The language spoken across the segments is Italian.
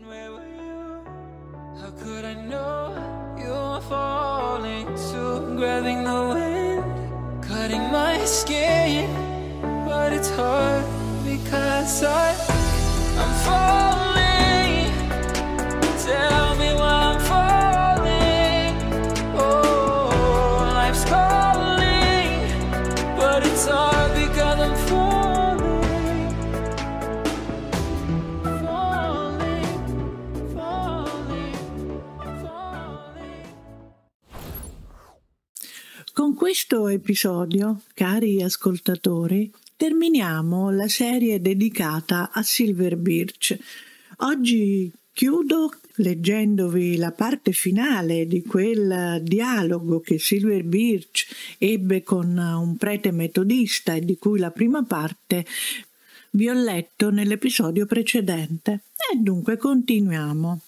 And where were you? How could I know you were falling too? Grabbing the wind, cutting my skin. But it's hard because I, I'm falling. questo episodio, cari ascoltatori, terminiamo la serie dedicata a Silver Birch. Oggi chiudo leggendovi la parte finale di quel dialogo che Silver Birch ebbe con un prete metodista e di cui la prima parte vi ho letto nell'episodio precedente. E dunque continuiamo.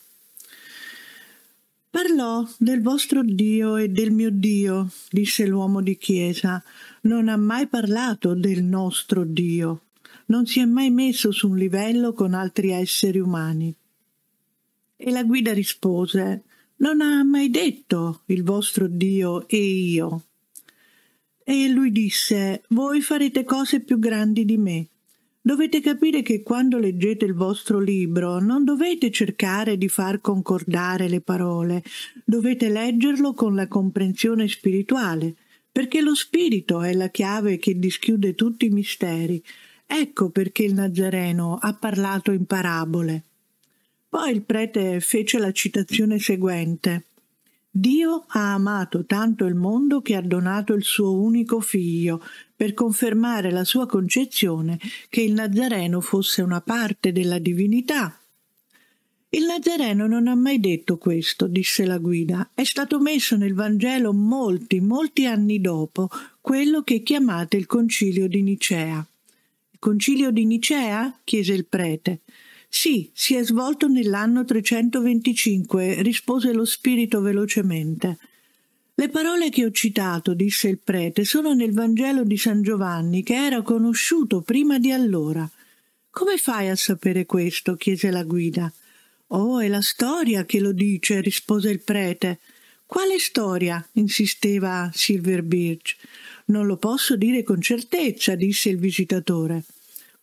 Parlò del vostro Dio e del mio Dio, disse l'uomo di chiesa, non ha mai parlato del nostro Dio, non si è mai messo su un livello con altri esseri umani. E la guida rispose, non ha mai detto il vostro Dio e io. E lui disse, voi farete cose più grandi di me. Dovete capire che quando leggete il vostro libro non dovete cercare di far concordare le parole, dovete leggerlo con la comprensione spirituale, perché lo spirito è la chiave che dischiude tutti i misteri. Ecco perché il Nazareno ha parlato in parabole. Poi il prete fece la citazione seguente. Dio ha amato tanto il mondo che ha donato il suo unico figlio per confermare la sua concezione che il Nazareno fosse una parte della divinità. Il Nazareno non ha mai detto questo, disse la guida. È stato messo nel Vangelo molti, molti anni dopo quello che chiamate il concilio di Nicea. Il concilio di Nicea? chiese il prete. Sì, si è svolto nell'anno 325, rispose lo spirito velocemente. Le parole che ho citato, disse il prete, sono nel Vangelo di San Giovanni, che era conosciuto prima di allora. Come fai a sapere questo? chiese la guida. Oh, è la storia che lo dice, rispose il prete. Quale storia? insisteva Silver Birch. Non lo posso dire con certezza, disse il visitatore.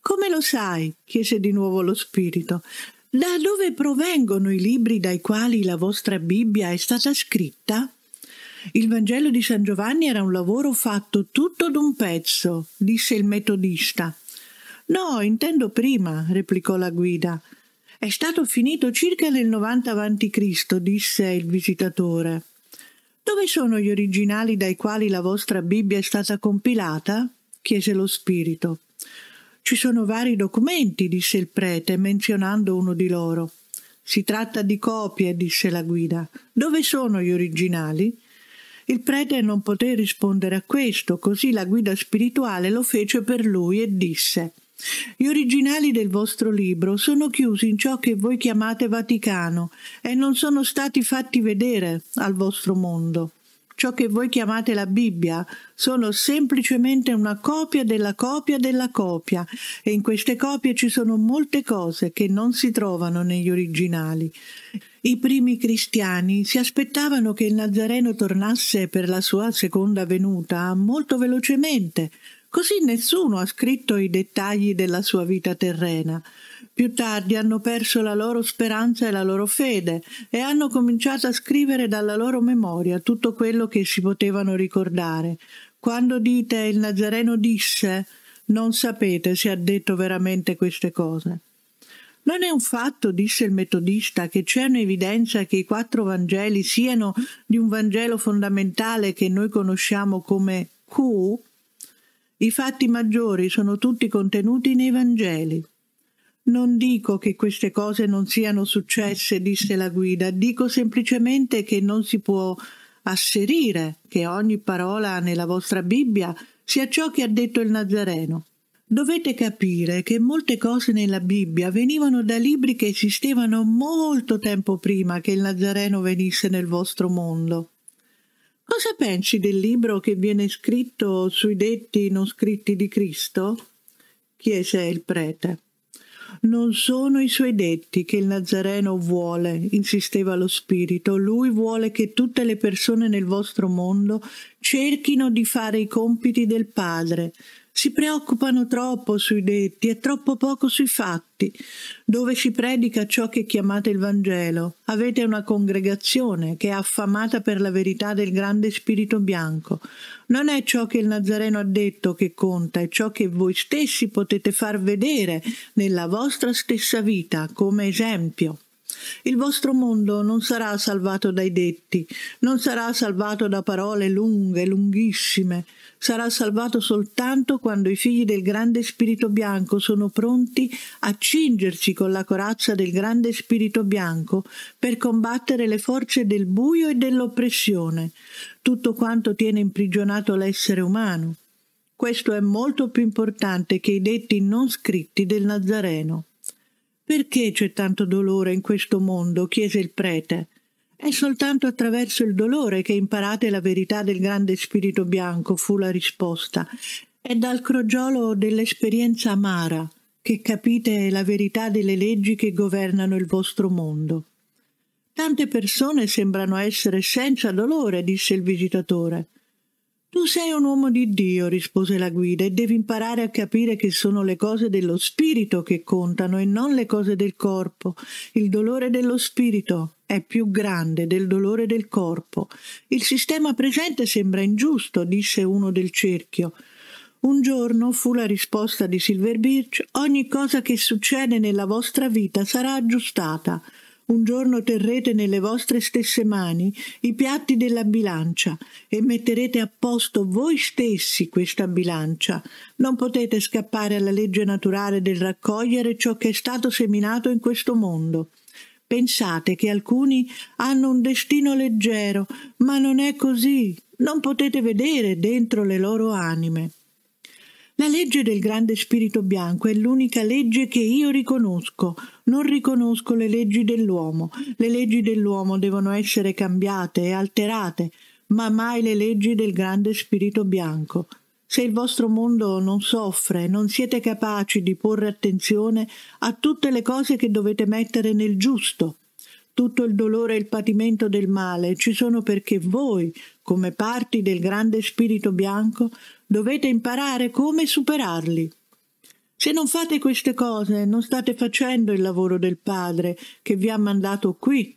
Come lo sai? chiese di nuovo lo spirito. Da dove provengono i libri dai quali la vostra Bibbia è stata scritta? Il Vangelo di San Giovanni era un lavoro fatto tutto d'un pezzo, disse il metodista. No, intendo prima, replicò la guida. È stato finito circa nel 90 a.C., disse il visitatore. Dove sono gli originali dai quali la vostra Bibbia è stata compilata? chiese lo spirito. Ci sono vari documenti, disse il prete, menzionando uno di loro. Si tratta di copie, disse la guida. Dove sono gli originali? Il prete non poté rispondere a questo, così la guida spirituale lo fece per lui e disse gli originali del vostro libro sono chiusi in ciò che voi chiamate Vaticano e non sono stati fatti vedere al vostro mondo ciò che voi chiamate la Bibbia, sono semplicemente una copia della copia della copia e in queste copie ci sono molte cose che non si trovano negli originali. I primi cristiani si aspettavano che il Nazareno tornasse per la sua seconda venuta molto velocemente, così nessuno ha scritto i dettagli della sua vita terrena. Più tardi hanno perso la loro speranza e la loro fede e hanno cominciato a scrivere dalla loro memoria tutto quello che si potevano ricordare. Quando dite il Nazareno disse, non sapete se ha detto veramente queste cose. Non è un fatto, disse il metodista, che c'è un'evidenza che i quattro Vangeli siano di un Vangelo fondamentale che noi conosciamo come Q. I fatti maggiori sono tutti contenuti nei Vangeli. Non dico che queste cose non siano successe, disse la guida, dico semplicemente che non si può asserire che ogni parola nella vostra Bibbia sia ciò che ha detto il Nazareno. Dovete capire che molte cose nella Bibbia venivano da libri che esistevano molto tempo prima che il Nazareno venisse nel vostro mondo. Cosa pensi del libro che viene scritto sui detti non scritti di Cristo? chiese il prete. Non sono i suoi detti che il Nazareno vuole, insisteva lo spirito. Lui vuole che tutte le persone nel vostro mondo cerchino di fare i compiti del Padre, si preoccupano troppo sui detti e troppo poco sui fatti, dove si predica ciò che chiamate il Vangelo. Avete una congregazione che è affamata per la verità del grande spirito bianco. Non è ciò che il Nazareno ha detto che conta, è ciò che voi stessi potete far vedere nella vostra stessa vita come esempio. Il vostro mondo non sarà salvato dai detti, non sarà salvato da parole lunghe, lunghissime, sarà salvato soltanto quando i figli del grande spirito bianco sono pronti a cingersi con la corazza del grande spirito bianco per combattere le forze del buio e dell'oppressione, tutto quanto tiene imprigionato l'essere umano. Questo è molto più importante che i detti non scritti del Nazareno. Perché c'è tanto dolore in questo mondo? chiese il prete. È soltanto attraverso il dolore che imparate la verità del grande spirito bianco, fu la risposta. È dal crogiolo dell'esperienza amara che capite la verità delle leggi che governano il vostro mondo. Tante persone sembrano essere senza dolore, disse il visitatore. Tu sei un uomo di Dio, rispose la guida, e devi imparare a capire che sono le cose dello spirito che contano e non le cose del corpo. Il dolore dello spirito è più grande del dolore del corpo. Il sistema presente sembra ingiusto, disse uno del cerchio. Un giorno fu la risposta di Silver Birch: ogni cosa che succede nella vostra vita sarà aggiustata un giorno terrete nelle vostre stesse mani i piatti della bilancia e metterete a posto voi stessi questa bilancia. Non potete scappare alla legge naturale del raccogliere ciò che è stato seminato in questo mondo. Pensate che alcuni hanno un destino leggero, ma non è così. Non potete vedere dentro le loro anime. La legge del grande spirito bianco è l'unica legge che io riconosco. Non riconosco le leggi dell'uomo. Le leggi dell'uomo devono essere cambiate e alterate, ma mai le leggi del grande spirito bianco. Se il vostro mondo non soffre, non siete capaci di porre attenzione a tutte le cose che dovete mettere nel giusto. Tutto il dolore e il patimento del male ci sono perché voi, come parti del grande spirito bianco, Dovete imparare come superarli. Se non fate queste cose, non state facendo il lavoro del Padre che vi ha mandato qui.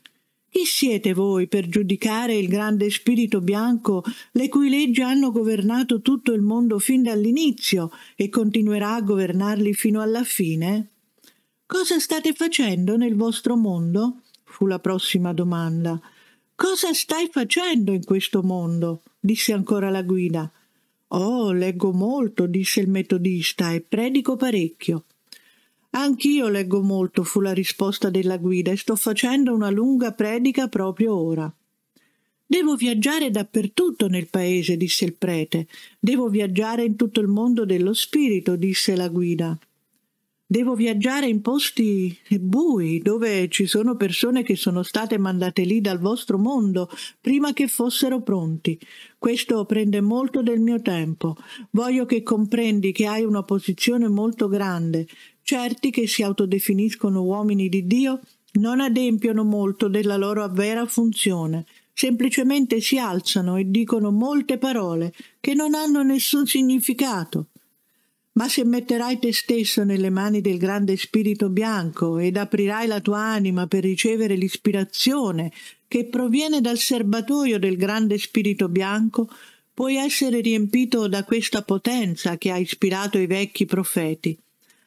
Chi siete voi per giudicare il grande spirito bianco, le cui leggi hanno governato tutto il mondo fin dall'inizio e continuerà a governarli fino alla fine? Cosa state facendo nel vostro mondo? fu la prossima domanda. Cosa stai facendo in questo mondo? disse ancora la guida. Oh, leggo molto, disse il metodista, e predico parecchio. Anch'io leggo molto, fu la risposta della guida, e sto facendo una lunga predica proprio ora. Devo viaggiare dappertutto nel paese, disse il prete. Devo viaggiare in tutto il mondo dello spirito, disse la guida. Devo viaggiare in posti bui dove ci sono persone che sono state mandate lì dal vostro mondo prima che fossero pronti. Questo prende molto del mio tempo. Voglio che comprendi che hai una posizione molto grande. Certi che si autodefiniscono uomini di Dio non adempiono molto della loro vera funzione. Semplicemente si alzano e dicono molte parole che non hanno nessun significato. Ma se metterai te stesso nelle mani del grande spirito bianco ed aprirai la tua anima per ricevere l'ispirazione che proviene dal serbatoio del grande spirito bianco, puoi essere riempito da questa potenza che ha ispirato i vecchi profeti.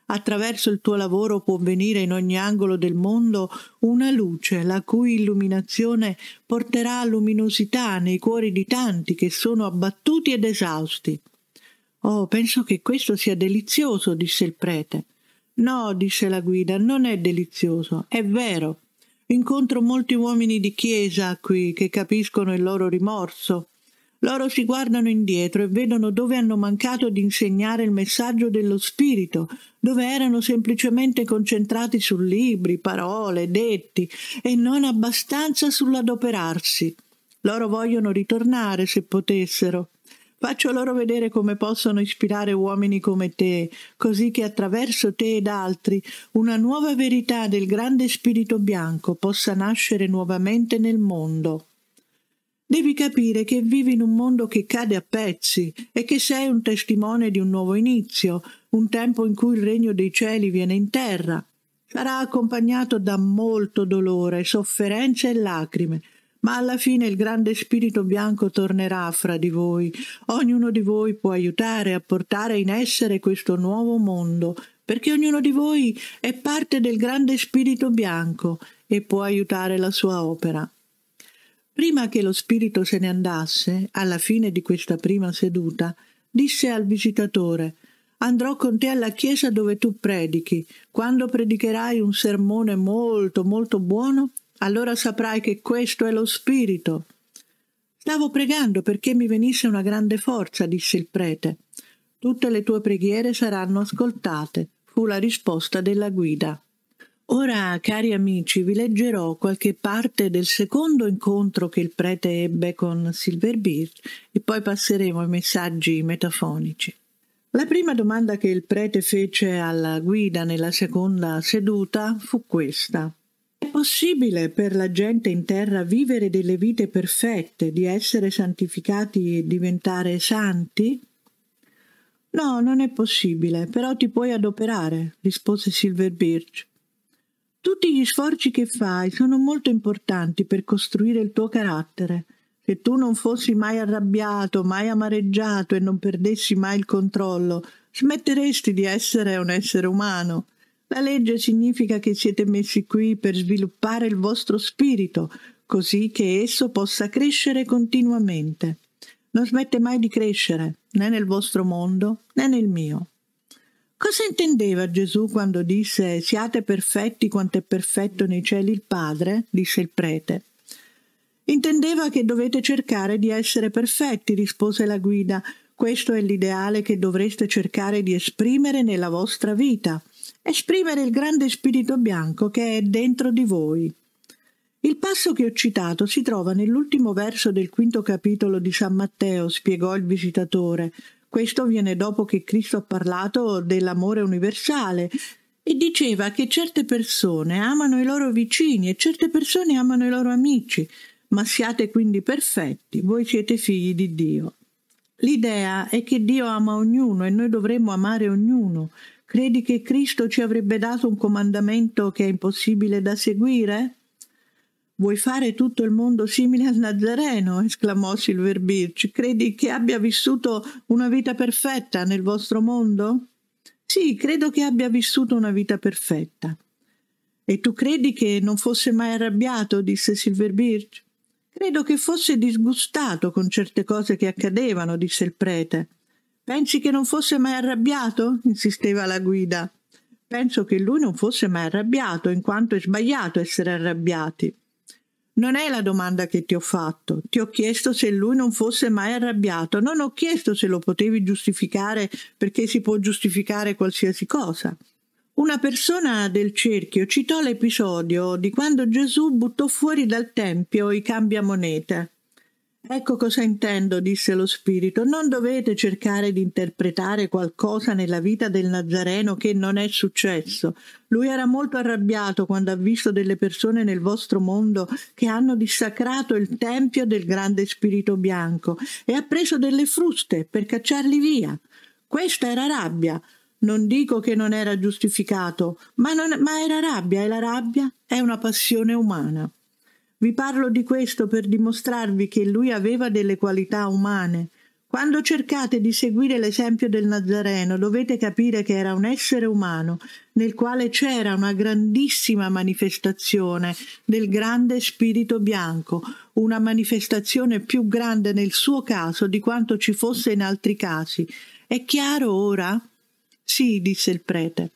Attraverso il tuo lavoro può venire in ogni angolo del mondo una luce la cui illuminazione porterà luminosità nei cuori di tanti che sono abbattuti ed esausti. Oh, penso che questo sia delizioso, disse il prete. No, disse la guida, non è delizioso, è vero. Incontro molti uomini di chiesa qui che capiscono il loro rimorso. Loro si guardano indietro e vedono dove hanno mancato di insegnare il messaggio dello Spirito, dove erano semplicemente concentrati su libri, parole, detti e non abbastanza sull'adoperarsi. Loro vogliono ritornare se potessero. Faccio loro vedere come possono ispirare uomini come te, così che attraverso te ed altri una nuova verità del grande spirito bianco possa nascere nuovamente nel mondo. Devi capire che vivi in un mondo che cade a pezzi e che sei un testimone di un nuovo inizio, un tempo in cui il regno dei cieli viene in terra. Sarà accompagnato da molto dolore, sofferenze e lacrime, ma alla fine il grande spirito bianco tornerà fra di voi. Ognuno di voi può aiutare a portare in essere questo nuovo mondo, perché ognuno di voi è parte del grande spirito bianco e può aiutare la sua opera. Prima che lo spirito se ne andasse, alla fine di questa prima seduta, disse al visitatore Andrò con te alla chiesa dove tu predichi. Quando predicherai un sermone molto, molto buono, allora saprai che questo è lo spirito. Stavo pregando perché mi venisse una grande forza, disse il prete. Tutte le tue preghiere saranno ascoltate, fu la risposta della guida. Ora, cari amici, vi leggerò qualche parte del secondo incontro che il prete ebbe con Silver Beach e poi passeremo ai messaggi metafonici. La prima domanda che il prete fece alla guida nella seconda seduta fu questa possibile per la gente in terra vivere delle vite perfette, di essere santificati e diventare santi? No, non è possibile, però ti puoi adoperare, rispose Silver Birch. Tutti gli sforzi che fai sono molto importanti per costruire il tuo carattere. Se tu non fossi mai arrabbiato, mai amareggiato e non perdessi mai il controllo, smetteresti di essere un essere umano. La legge significa che siete messi qui per sviluppare il vostro spirito, così che esso possa crescere continuamente. Non smette mai di crescere, né nel vostro mondo, né nel mio. Cosa intendeva Gesù quando disse siate perfetti quanto è perfetto nei cieli il Padre? disse il prete. Intendeva che dovete cercare di essere perfetti, rispose la guida. Questo è l'ideale che dovreste cercare di esprimere nella vostra vita esprimere il grande spirito bianco che è dentro di voi. Il passo che ho citato si trova nell'ultimo verso del quinto capitolo di San Matteo, spiegò il visitatore. Questo viene dopo che Cristo ha parlato dell'amore universale e diceva che certe persone amano i loro vicini e certe persone amano i loro amici, ma siate quindi perfetti, voi siete figli di Dio. L'idea è che Dio ama ognuno e noi dovremmo amare ognuno Credi che Cristo ci avrebbe dato un comandamento che è impossibile da seguire? Vuoi fare tutto il mondo simile al Nazareno? esclamò Silver Birch. Credi che abbia vissuto una vita perfetta nel vostro mondo? Sì, credo che abbia vissuto una vita perfetta. E tu credi che non fosse mai arrabbiato? disse Silver Birch. Credo che fosse disgustato con certe cose che accadevano, disse il prete. Pensi che non fosse mai arrabbiato? insisteva la guida. Penso che lui non fosse mai arrabbiato, in quanto è sbagliato essere arrabbiati. Non è la domanda che ti ho fatto. Ti ho chiesto se lui non fosse mai arrabbiato. Non ho chiesto se lo potevi giustificare perché si può giustificare qualsiasi cosa. Una persona del cerchio citò l'episodio di quando Gesù buttò fuori dal tempio i cambiamonete. Ecco cosa intendo, disse lo spirito. Non dovete cercare di interpretare qualcosa nella vita del Nazareno che non è successo. Lui era molto arrabbiato quando ha visto delle persone nel vostro mondo che hanno dissacrato il tempio del grande spirito bianco e ha preso delle fruste per cacciarli via. Questa era rabbia. Non dico che non era giustificato, ma, non, ma era rabbia e la rabbia è una passione umana. Vi parlo di questo per dimostrarvi che lui aveva delle qualità umane. Quando cercate di seguire l'esempio del Nazareno dovete capire che era un essere umano nel quale c'era una grandissima manifestazione del grande spirito bianco, una manifestazione più grande nel suo caso di quanto ci fosse in altri casi. È chiaro ora? Sì, disse il prete.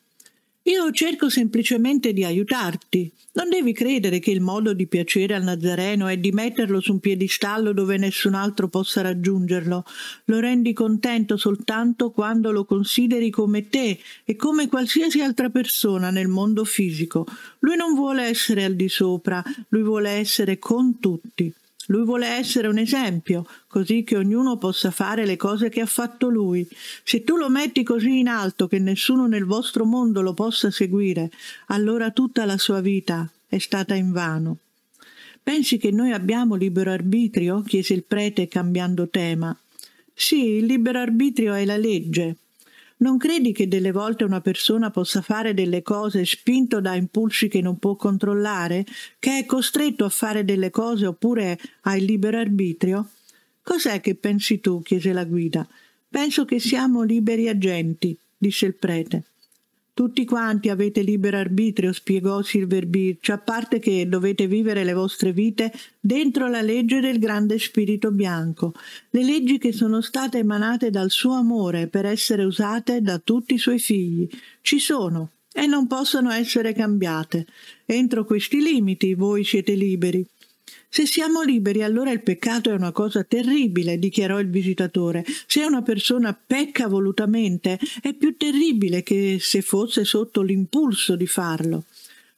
Io cerco semplicemente di aiutarti. Non devi credere che il modo di piacere al Nazareno è di metterlo su un piedistallo dove nessun altro possa raggiungerlo. Lo rendi contento soltanto quando lo consideri come te e come qualsiasi altra persona nel mondo fisico. Lui non vuole essere al di sopra, lui vuole essere con tutti. Lui vuole essere un esempio, così che ognuno possa fare le cose che ha fatto lui. Se tu lo metti così in alto che nessuno nel vostro mondo lo possa seguire, allora tutta la sua vita è stata in vano. Pensi che noi abbiamo libero arbitrio? chiese il prete cambiando tema. Sì, il libero arbitrio è la legge, non credi che delle volte una persona possa fare delle cose spinto da impulsi che non può controllare, che è costretto a fare delle cose oppure hai libero arbitrio? Cos'è che pensi tu? chiese la guida. Penso che siamo liberi agenti, disse il prete. Tutti quanti avete libero arbitrio, spiegò Silver Birch, a parte che dovete vivere le vostre vite dentro la legge del grande spirito bianco, le leggi che sono state emanate dal suo amore per essere usate da tutti i suoi figli. Ci sono e non possono essere cambiate. Entro questi limiti voi siete liberi. Se siamo liberi, allora il peccato è una cosa terribile, dichiarò il visitatore. Se una persona pecca volutamente, è più terribile che se fosse sotto l'impulso di farlo.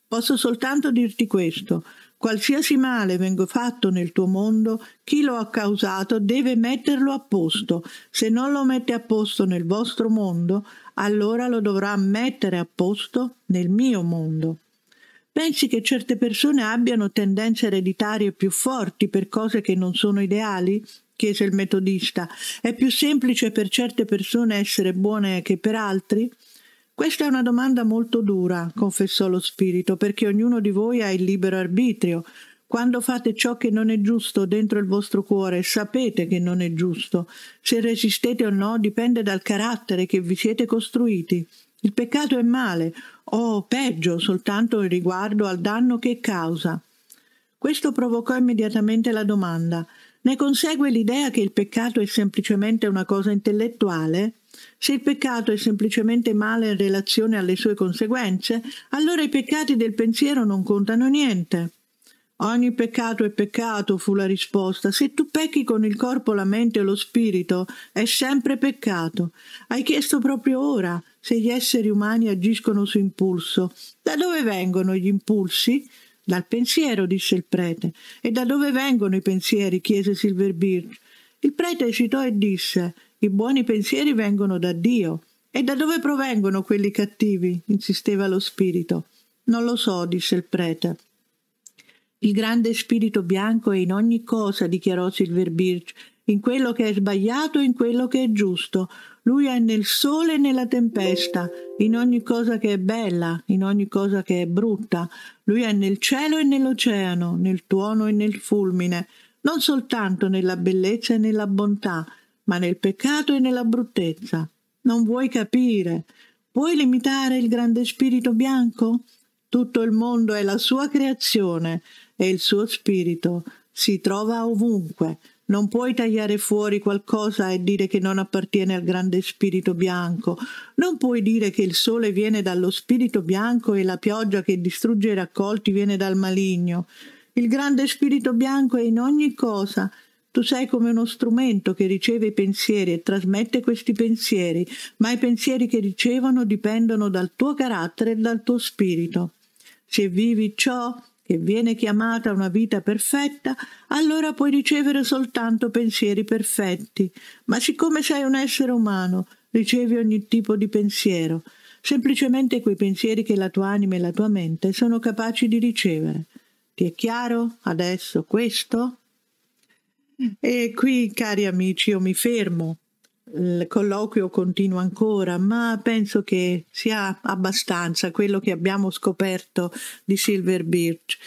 Posso soltanto dirti questo. Qualsiasi male venga fatto nel tuo mondo, chi lo ha causato deve metterlo a posto. Se non lo mette a posto nel vostro mondo, allora lo dovrà mettere a posto nel mio mondo. Pensi che certe persone abbiano tendenze ereditarie più forti per cose che non sono ideali? chiese il metodista. È più semplice per certe persone essere buone che per altri? Questa è una domanda molto dura, confessò lo spirito, perché ognuno di voi ha il libero arbitrio. Quando fate ciò che non è giusto dentro il vostro cuore, sapete che non è giusto. Se resistete o no dipende dal carattere che vi siete costruiti. Il peccato è male, o peggio soltanto riguardo al danno che causa. Questo provocò immediatamente la domanda. Ne consegue l'idea che il peccato è semplicemente una cosa intellettuale? Se il peccato è semplicemente male in relazione alle sue conseguenze, allora i peccati del pensiero non contano niente. Ogni peccato è peccato, fu la risposta. Se tu pecchi con il corpo, la mente o lo spirito, è sempre peccato. Hai chiesto proprio ora se gli esseri umani agiscono su impulso. Da dove vengono gli impulsi? Dal pensiero, disse il prete. E da dove vengono i pensieri? chiese Silver Birch. Il prete esitò e disse: I buoni pensieri vengono da Dio. E da dove provengono quelli cattivi? insisteva lo spirito. Non lo so, disse il prete. Il grande spirito bianco è in ogni cosa, dichiarò Silver Birch, in quello che è sbagliato e in quello che è giusto, lui è nel sole e nella tempesta, in ogni cosa che è bella, in ogni cosa che è brutta. Lui è nel cielo e nell'oceano, nel tuono e nel fulmine, non soltanto nella bellezza e nella bontà, ma nel peccato e nella bruttezza. Non vuoi capire. Vuoi limitare il grande spirito bianco? Tutto il mondo è la sua creazione e il suo spirito si trova ovunque, non puoi tagliare fuori qualcosa e dire che non appartiene al grande spirito bianco. Non puoi dire che il sole viene dallo spirito bianco e la pioggia che distrugge i raccolti viene dal maligno. Il grande spirito bianco è in ogni cosa. Tu sei come uno strumento che riceve i pensieri e trasmette questi pensieri, ma i pensieri che ricevono dipendono dal tuo carattere e dal tuo spirito. Se vivi ciò, che viene chiamata una vita perfetta, allora puoi ricevere soltanto pensieri perfetti. Ma siccome sei un essere umano, ricevi ogni tipo di pensiero, semplicemente quei pensieri che la tua anima e la tua mente sono capaci di ricevere. Ti è chiaro adesso questo? E qui, cari amici, io mi fermo il colloquio continua ancora, ma penso che sia abbastanza quello che abbiamo scoperto di Silver Birch.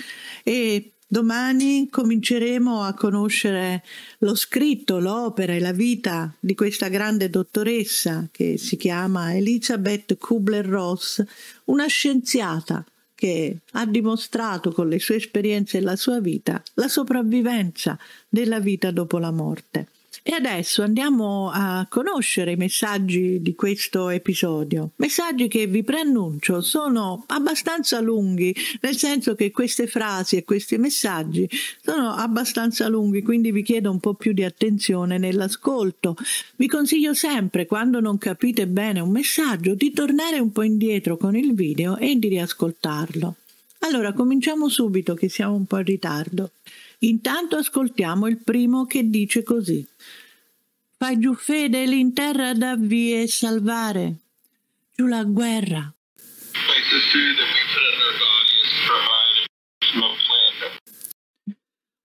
E domani cominceremo a conoscere lo scritto, l'opera e la vita di questa grande dottoressa che si chiama Elizabeth Kubler-Ross, una scienziata che ha dimostrato con le sue esperienze e la sua vita la sopravvivenza della vita dopo la morte. E adesso andiamo a conoscere i messaggi di questo episodio. Messaggi che vi preannuncio sono abbastanza lunghi, nel senso che queste frasi e questi messaggi sono abbastanza lunghi, quindi vi chiedo un po' più di attenzione nell'ascolto. Vi consiglio sempre, quando non capite bene un messaggio, di tornare un po' indietro con il video e di riascoltarlo. Allora, cominciamo subito che siamo un po' in ritardo. Intanto ascoltiamo il primo che dice così. Fai giù fede in terra da vie salvare. Giù la guerra.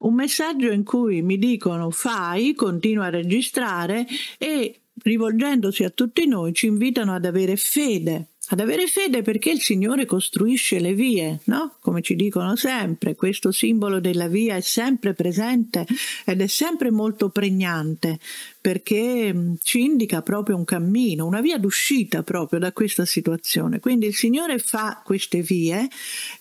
Un messaggio in cui mi dicono fai, continua a registrare e rivolgendosi a tutti noi ci invitano ad avere fede ad avere fede perché il Signore costruisce le vie, no? Come ci dicono sempre, questo simbolo della via è sempre presente ed è sempre molto pregnante perché mm, ci indica proprio un cammino, una via d'uscita proprio da questa situazione. Quindi il Signore fa queste vie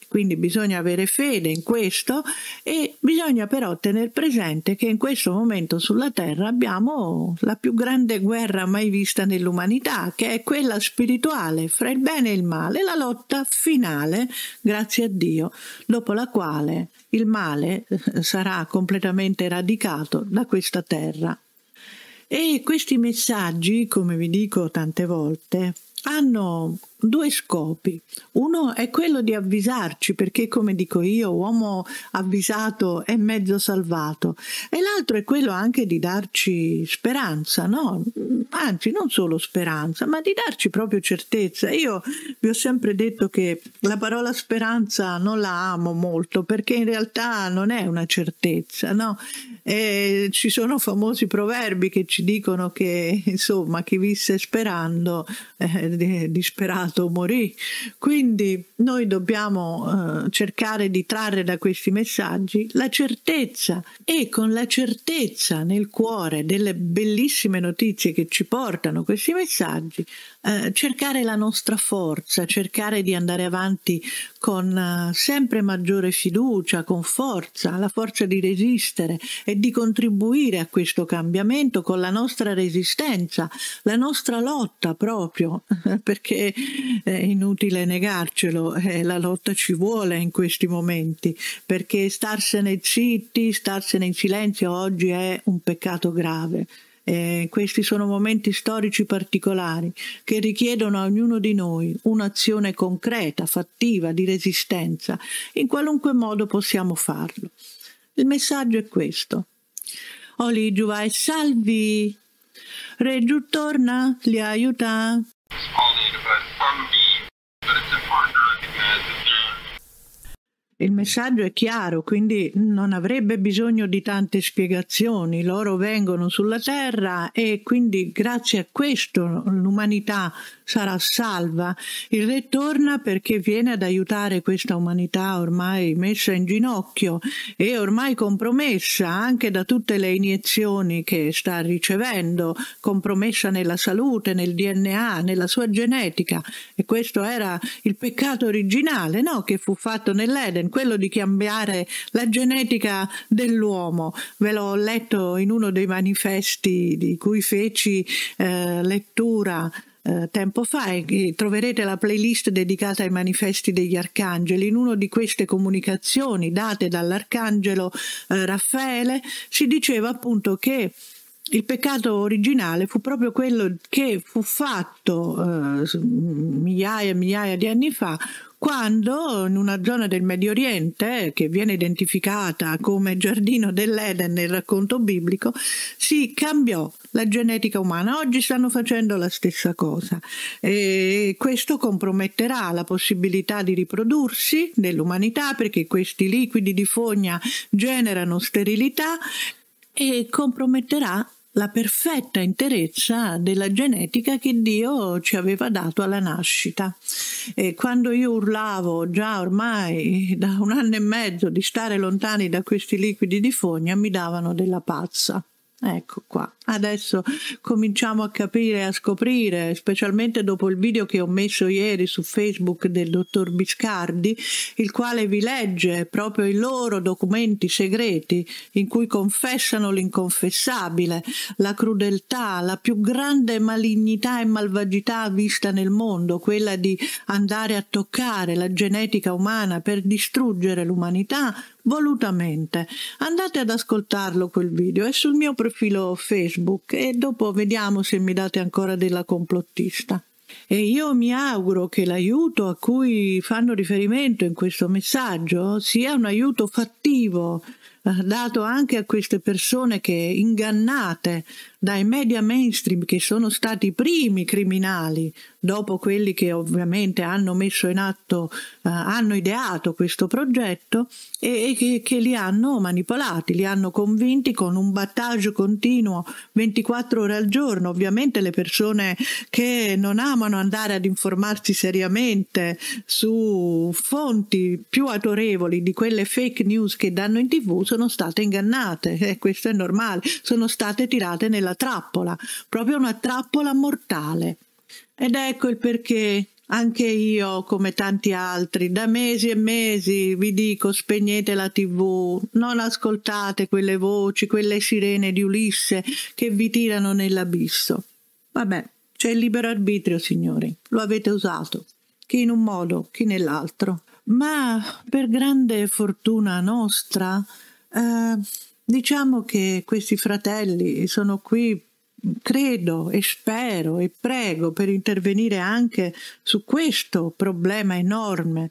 quindi bisogna avere fede in questo e bisogna però tenere presente che in questo momento sulla Terra abbiamo la più grande guerra mai vista nell'umanità, che è quella spirituale fra il bene e il male, la lotta finale, grazie a Dio, dopo la quale il male eh, sarà completamente eradicato da questa Terra. E questi messaggi, come vi dico tante volte, hanno due scopi. Uno è quello di avvisarci, perché come dico io, uomo avvisato è mezzo salvato, e l'altro è quello anche di darci speranza, no? Anzi, non solo speranza, ma di darci proprio certezza. Io vi ho sempre detto che la parola speranza non la amo molto, perché in realtà non è una certezza, no? E ci sono famosi proverbi che ci dicono che, insomma, chi visse sperando, eh, disperato nato, morì. Quindi noi dobbiamo eh, cercare di trarre da questi messaggi la certezza e con la certezza nel cuore delle bellissime notizie che ci portano questi messaggi eh, cercare la nostra forza, cercare di andare avanti con eh, sempre maggiore fiducia, con forza, la forza di resistere e di contribuire a questo cambiamento con la nostra resistenza, la nostra lotta proprio, perché è inutile negarcelo, eh, la lotta ci vuole in questi momenti, perché starsene zitti, starsene in silenzio oggi è un peccato grave. Eh, questi sono momenti storici particolari che richiedono a ognuno di noi un'azione concreta, fattiva, di resistenza. In qualunque modo possiamo farlo. Il messaggio è questo. Oli va e salvi! Re giù torna, li aiuta! It's all but it's important il messaggio è chiaro, quindi non avrebbe bisogno di tante spiegazioni. Loro vengono sulla Terra e quindi grazie a questo l'umanità sarà salva. Il re torna perché viene ad aiutare questa umanità ormai messa in ginocchio e ormai compromessa anche da tutte le iniezioni che sta ricevendo, compromessa nella salute, nel DNA, nella sua genetica. E questo era il peccato originale no? che fu fatto nell'Eden Einstein, quello di cambiare la genetica dell'uomo. Ve l'ho letto in uno dei manifesti di cui feci eh, lettura eh, tempo fa e troverete la playlist dedicata ai manifesti degli arcangeli. In una di queste comunicazioni date dall'arcangelo eh, Raffaele si diceva appunto che il peccato originale fu proprio quello che fu fatto eh, migliaia e migliaia di anni fa quando in una zona del Medio Oriente, che viene identificata come giardino dell'Eden nel racconto biblico, si cambiò la genetica umana. Oggi stanno facendo la stessa cosa e questo comprometterà la possibilità di riprodursi dell'umanità perché questi liquidi di fogna generano sterilità e comprometterà la perfetta interezza della genetica che Dio ci aveva dato alla nascita. E quando io urlavo già ormai da un anno e mezzo di stare lontani da questi liquidi di fogna, mi davano della pazza. Ecco qua, adesso cominciamo a capire, e a scoprire, specialmente dopo il video che ho messo ieri su Facebook del dottor Biscardi, il quale vi legge proprio i loro documenti segreti in cui confessano l'inconfessabile, la crudeltà, la più grande malignità e malvagità vista nel mondo, quella di andare a toccare la genetica umana per distruggere l'umanità volutamente. Andate ad ascoltarlo quel video, è sul mio profilo Facebook e dopo vediamo se mi date ancora della complottista. E io mi auguro che l'aiuto a cui fanno riferimento in questo messaggio sia un aiuto fattivo, eh, dato anche a queste persone che ingannate dai media mainstream che sono stati i primi criminali, dopo quelli che ovviamente hanno messo in atto, eh, hanno ideato questo progetto e, e che, che, li hanno manipolati, li hanno convinti con un battaggio continuo 24 ore al giorno. Ovviamente le persone che non amano andare ad informarsi seriamente su fonti più autorevoli di quelle fake news che danno in tv sono state ingannate eh, questo è normale, sono state tirate nella della trappola, proprio una trappola mortale. Ed ecco il perché anche io, come tanti altri, da mesi e mesi vi dico spegnete la tv, non ascoltate quelle voci, quelle sirene di Ulisse che vi tirano nell'abisso. Vabbè, c'è il libero arbitrio, signori, lo avete usato, chi in un modo, chi nell'altro. Ma per grande fortuna nostra, eh, Diciamo che questi fratelli sono qui, credo e spero e prego per intervenire anche su questo problema enorme,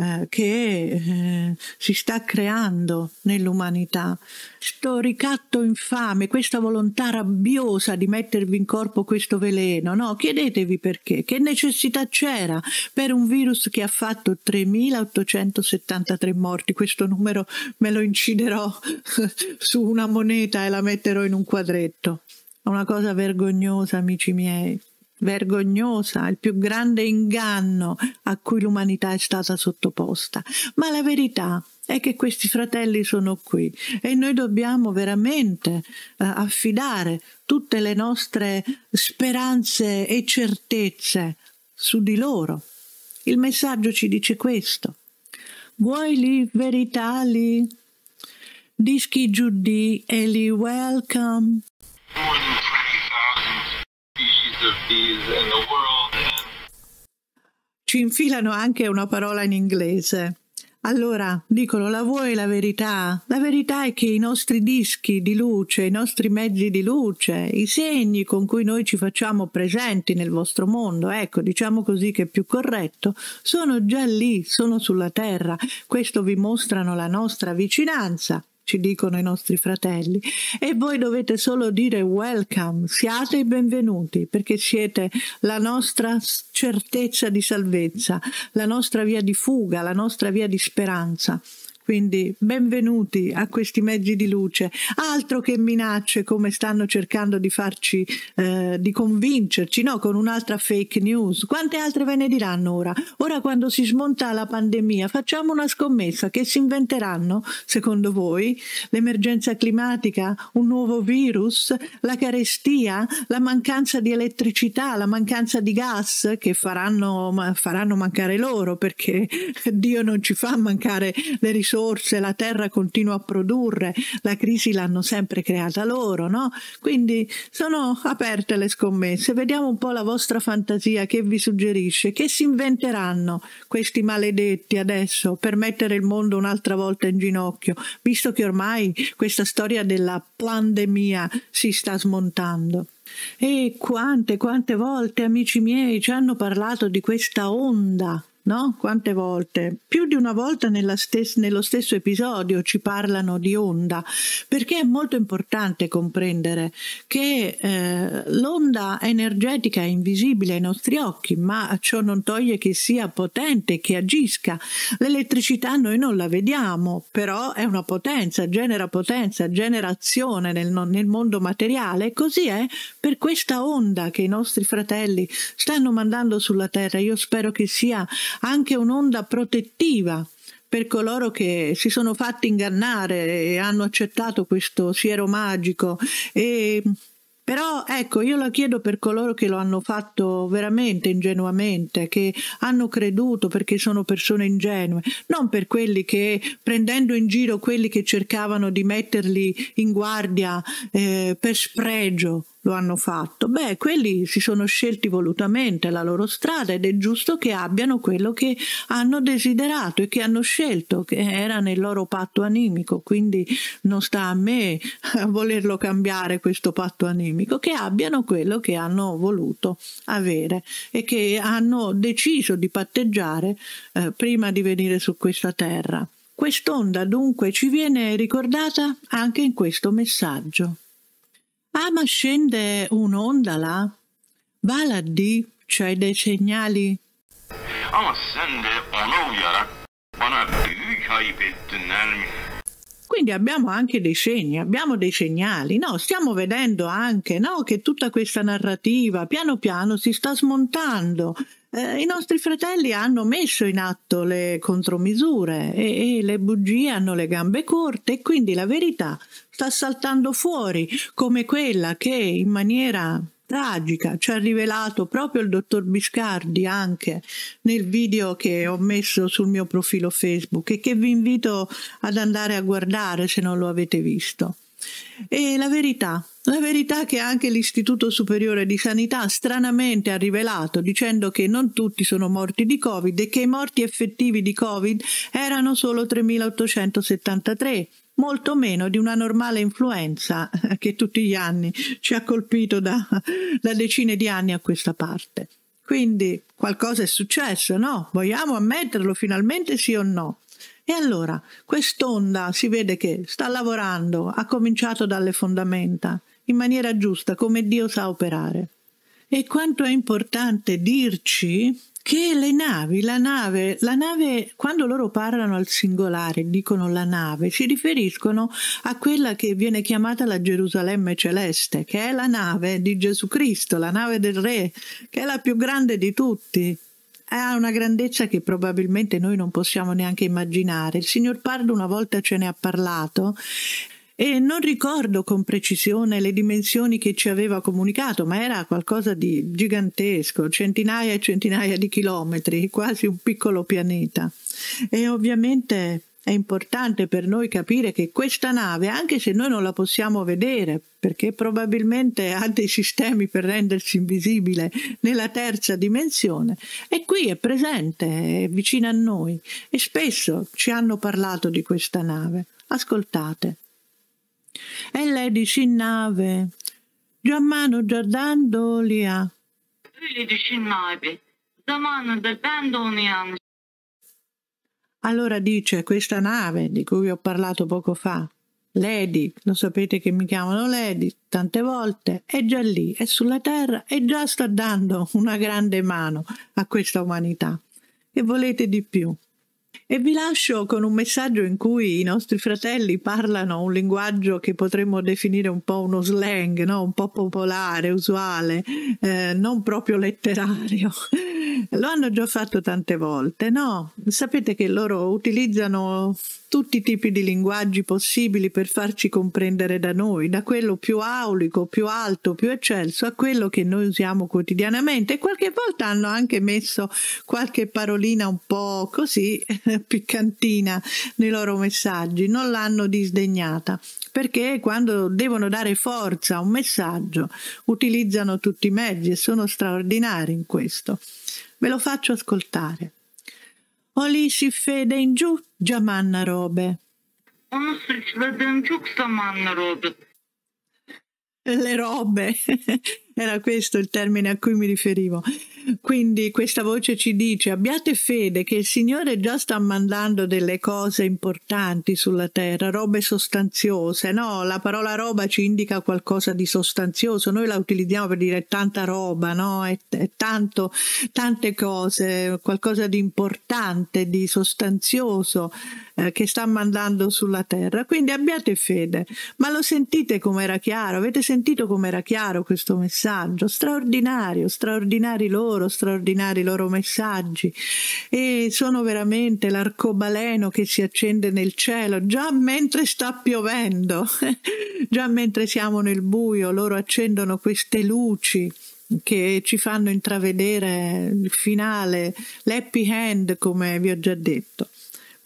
eh, che eh, si sta creando nell'umanità. Questo ricatto infame, questa volontà rabbiosa di mettervi in corpo questo veleno, no? Chiedetevi perché, che necessità c'era per un virus che ha fatto 3.873 morti, questo numero me lo inciderò su una moneta e la metterò in un quadretto. È una cosa vergognosa, amici miei vergognosa, il più grande inganno a cui l'umanità è stata sottoposta. Ma la verità è che questi fratelli sono qui e noi dobbiamo veramente eh, affidare tutte le nostre speranze e certezze su di loro. Il messaggio ci dice questo. Vuoi li veritali? Dischi giudì e li welcome. Ci infilano anche una parola in inglese. Allora, dicono, la vuoi la verità? La verità è che i nostri dischi di luce, i nostri mezzi di luce, i segni con cui noi ci facciamo presenti nel vostro mondo, ecco, diciamo così che è più corretto, sono già lì, sono sulla Terra. Questo vi mostrano la nostra vicinanza ci dicono i nostri fratelli, e voi dovete solo dire welcome, siate i benvenuti, perché siete la nostra certezza di salvezza, la nostra via di fuga, la nostra via di speranza. Quindi benvenuti a questi mezzi di luce, altro che minacce come stanno cercando di farci, eh, di convincerci, no? Con un'altra fake news. Quante altre ve ne diranno ora? Ora quando si smonta la pandemia, facciamo una scommessa che si inventeranno, secondo voi, l'emergenza climatica, un nuovo virus, la carestia, la mancanza di elettricità, la mancanza di gas che faranno, faranno mancare loro perché Dio non ci fa mancare le risorse risorse, la terra continua a produrre, la crisi l'hanno sempre creata loro, no? Quindi sono aperte le scommesse, vediamo un po' la vostra fantasia che vi suggerisce, che si inventeranno questi maledetti adesso per mettere il mondo un'altra volta in ginocchio, visto che ormai questa storia della pandemia si sta smontando. E quante, quante volte, amici miei, ci hanno parlato di questa onda No? Quante volte? Più di una volta stes nello stesso episodio ci parlano di onda, perché è molto importante comprendere che eh, l'onda energetica è invisibile ai nostri occhi, ma ciò non toglie che sia potente, che agisca. L'elettricità noi non la vediamo, però è una potenza, genera potenza, generazione nel, nel mondo materiale, così è per questa onda che i nostri fratelli stanno mandando sulla Terra. Io spero che sia anche un'onda protettiva per coloro che si sono fatti ingannare e hanno accettato questo siero magico. E, però ecco, io la chiedo per coloro che lo hanno fatto veramente ingenuamente, che hanno creduto perché sono persone ingenue, non per quelli che prendendo in giro quelli che cercavano di metterli in guardia eh, per spregio lo hanno fatto? Beh, quelli si sono scelti volutamente la loro strada ed è giusto che abbiano quello che hanno desiderato e che hanno scelto, che era nel loro patto animico, quindi non sta a me a volerlo cambiare questo patto animico, che abbiano quello che hanno voluto avere e che hanno deciso di patteggiare eh, prima di venire su questa terra. Quest'onda dunque ci viene ricordata anche in questo messaggio. Ah, ma scende un'onda là? Va là di, c'è dei segnali. Ah, Quindi abbiamo anche dei segni, abbiamo dei segnali, no? Stiamo vedendo anche, no? Che tutta questa narrativa piano piano si sta smontando, eh, i nostri fratelli hanno messo in atto le contromisure e, e le bugie hanno le gambe corte e quindi la verità sta saltando fuori come quella che in maniera tragica ci ha rivelato proprio il dottor Biscardi anche nel video che ho messo sul mio profilo Facebook e che vi invito ad andare a guardare se non lo avete visto. E la verità, la verità che anche l'Istituto Superiore di Sanità stranamente ha rivelato dicendo che non tutti sono morti di Covid e che i morti effettivi di Covid erano solo 3.873 molto meno di una normale influenza che tutti gli anni ci ha colpito da, da decine di anni a questa parte. Quindi qualcosa è successo, no? Vogliamo ammetterlo finalmente sì o no? E allora quest'onda si vede che sta lavorando, ha cominciato dalle fondamenta, in maniera giusta, come Dio sa operare. E quanto è importante dirci che le navi, la nave, la nave, quando loro parlano al singolare, dicono la nave, si riferiscono a quella che viene chiamata la Gerusalemme celeste, che è la nave di Gesù Cristo, la nave del Re, che è la più grande di tutti ha una grandezza che probabilmente noi non possiamo neanche immaginare. Il signor Pardo una volta ce ne ha parlato e non ricordo con precisione le dimensioni che ci aveva comunicato, ma era qualcosa di gigantesco, centinaia e centinaia di chilometri, quasi un piccolo pianeta. E ovviamente è importante per noi capire che questa nave, anche se noi non la possiamo vedere perché probabilmente ha dei sistemi per rendersi invisibile nella terza dimensione è qui è presente, è vicino a noi e spesso ci hanno parlato di questa nave. Ascoltate. E lei dice in nave, Giammano Giardan Dolia. Öyle düşün abi. Zamanında ben de onu yanlış. Allora dice questa nave di cui ho parlato poco fa, Lady, lo sapete che mi chiamano Lady tante volte, è già lì, è sulla terra e già sta dando una grande mano a questa umanità. E volete di più? E vi lascio con un messaggio in cui i nostri fratelli parlano un linguaggio che potremmo definire un po' uno slang, no? un po' popolare, usuale, eh, non proprio letterario. Lo hanno già fatto tante volte, no? Sapete che loro utilizzano tutti i tipi di linguaggi possibili per farci comprendere da noi, da quello più aulico, più alto, più eccelso a quello che noi usiamo quotidianamente e qualche volta hanno anche messo qualche parolina un po' così piccantina nei loro messaggi, non l'hanno disdegnata perché quando devono dare forza a un messaggio utilizzano tutti i mezzi e sono straordinari in questo. Ve lo faccio ascoltare. Oli si fede in giù Giamanna Robe. Onu seçmeden çok zamanla oldu. Le robe. Era questo il termine a cui mi riferivo. Quindi questa voce ci dice abbiate fede che il Signore già sta mandando delle cose importanti sulla terra, robe sostanziose. No, la parola roba ci indica qualcosa di sostanzioso, noi la utilizziamo per dire tanta roba, no? È, è tanto, tante cose, qualcosa di importante, di sostanzioso eh, che sta mandando sulla terra. Quindi abbiate fede. Ma lo sentite com'era chiaro? Avete sentito com'era chiaro questo messaggio? messaggio, straordinario, straordinari loro, straordinari i loro messaggi e sono veramente l'arcobaleno che si accende nel cielo già mentre sta piovendo, già mentre siamo nel buio, loro accendono queste luci che ci fanno intravedere il finale, l'happy hand come vi ho già detto.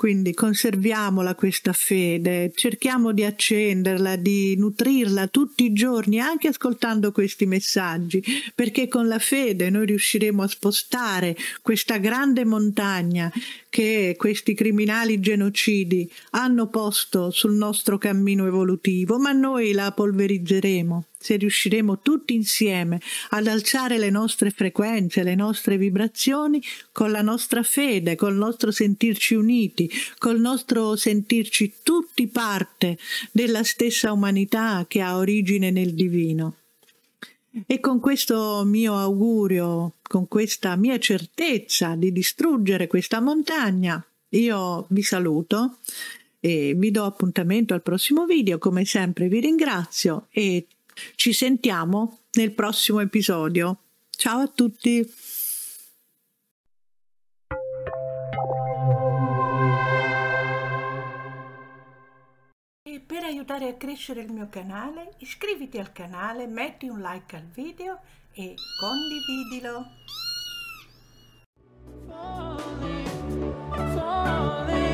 Quindi conserviamola questa fede, cerchiamo di accenderla, di nutrirla tutti i giorni, anche ascoltando questi messaggi, perché con la fede noi riusciremo a spostare questa grande montagna che questi criminali genocidi hanno posto sul nostro cammino evolutivo, ma noi la polverizzeremo se riusciremo tutti insieme ad alzare le nostre frequenze, le nostre vibrazioni con la nostra fede, col nostro sentirci uniti, col nostro sentirci tutti parte della stessa umanità che ha origine nel divino. E con questo mio augurio, con questa mia certezza di distruggere questa montagna, io vi saluto e vi do appuntamento al prossimo video. Come sempre vi ringrazio e ci sentiamo nel prossimo episodio. Ciao a tutti! E per aiutare a crescere il mio canale iscriviti al canale, metti un like al video e condividilo. falling, falling.